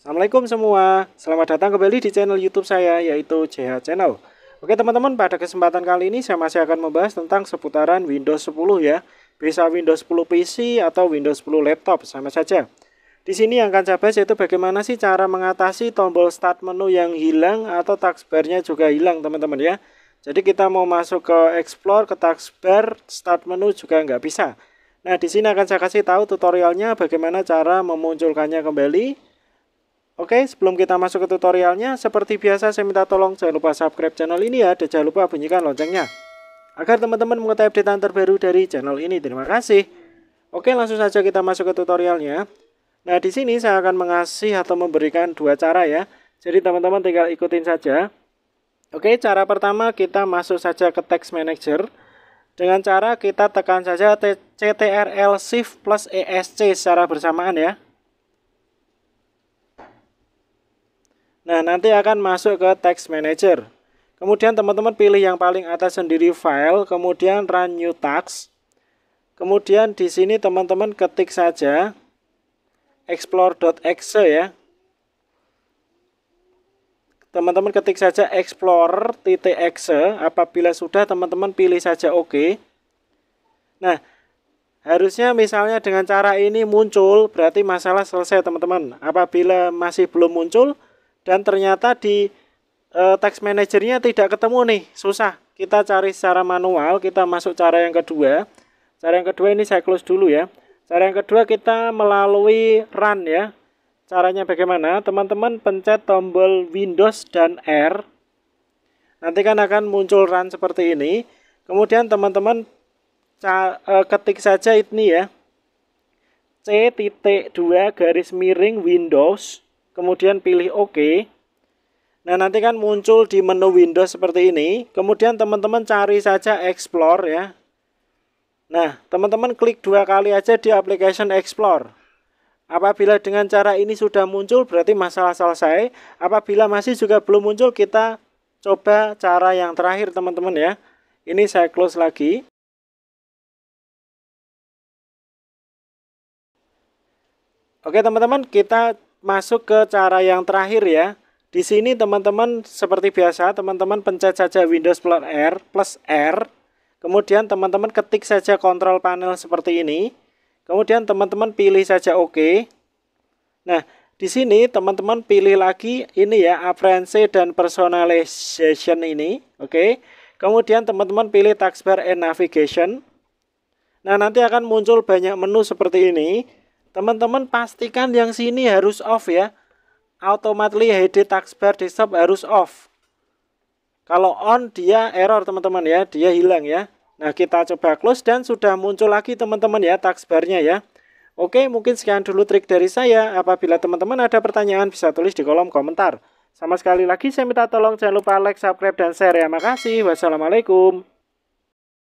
Assalamualaikum semua, selamat datang kembali di channel YouTube saya yaitu JH Channel. Oke teman-teman, pada kesempatan kali ini saya masih akan membahas tentang seputaran Windows 10 ya. Bisa Windows 10 PC atau Windows 10 laptop, sama saja. Di sini yang akan saya bahas yaitu bagaimana sih cara mengatasi tombol start menu yang hilang atau taskbarnya juga hilang teman-teman ya. Jadi kita mau masuk ke explore, ke taskbar, start menu juga nggak bisa. Nah di sini akan saya kasih tahu tutorialnya bagaimana cara memunculkannya kembali Oke, sebelum kita masuk ke tutorialnya, seperti biasa saya minta tolong jangan lupa subscribe channel ini ya, dan jangan lupa bunyikan loncengnya. Agar teman-teman mengetahui update terbaru dari channel ini, terima kasih. Oke, langsung saja kita masuk ke tutorialnya. Nah, di sini saya akan mengasih atau memberikan dua cara ya. Jadi teman-teman tinggal ikutin saja. Oke, cara pertama kita masuk saja ke text manager. Dengan cara kita tekan saja CTRL Shift plus ESC secara bersamaan ya. Nah, nanti akan masuk ke text manager. Kemudian teman-teman pilih yang paling atas sendiri file, kemudian run new task. Kemudian di sini teman-teman ketik saja explore.exe ya. Teman-teman ketik saja explorer.exe, apabila sudah teman-teman pilih saja oke. OK. Nah, Harusnya misalnya dengan cara ini muncul, berarti masalah selesai teman-teman. Apabila masih belum muncul, dan ternyata di e, eh, text manajernya tidak ketemu nih susah kita cari secara manual kita masuk cara yang kedua cara yang kedua ini saya close dulu ya cara yang kedua kita melalui run ya caranya bagaimana teman-teman pencet tombol Windows dan R nanti kan akan muncul run seperti ini kemudian teman-teman e, ketik saja ini ya C titik 2 garis miring Windows kemudian pilih OK. Nah, nanti kan muncul di menu Windows seperti ini. Kemudian teman-teman cari saja Explore ya. Nah, teman-teman klik dua kali aja di application Explore. Apabila dengan cara ini sudah muncul berarti masalah selesai. Apabila masih juga belum muncul kita coba cara yang terakhir teman-teman ya. Ini saya close lagi. Oke teman-teman kita masuk ke cara yang terakhir ya. Di sini teman-teman seperti biasa teman-teman pencet saja Windows plus R plus R. Kemudian teman-teman ketik saja kontrol panel seperti ini. Kemudian teman-teman pilih saja OK. Nah, di sini teman-teman pilih lagi ini ya appearance dan personalization ini, oke. Okay. Kemudian teman-teman pilih taskbar and navigation. Nah, nanti akan muncul banyak menu seperti ini. Teman-teman pastikan yang sini harus off ya. Automatically HD taskbar desktop harus off. Kalau on dia error teman-teman ya, dia hilang ya. Nah, kita coba close dan sudah muncul lagi teman-teman ya bar-nya ya. Oke, mungkin sekian dulu trik dari saya. Apabila teman-teman ada pertanyaan bisa tulis di kolom komentar. Sama sekali lagi saya minta tolong jangan lupa like, subscribe, dan share ya. Makasih. Wassalamualaikum.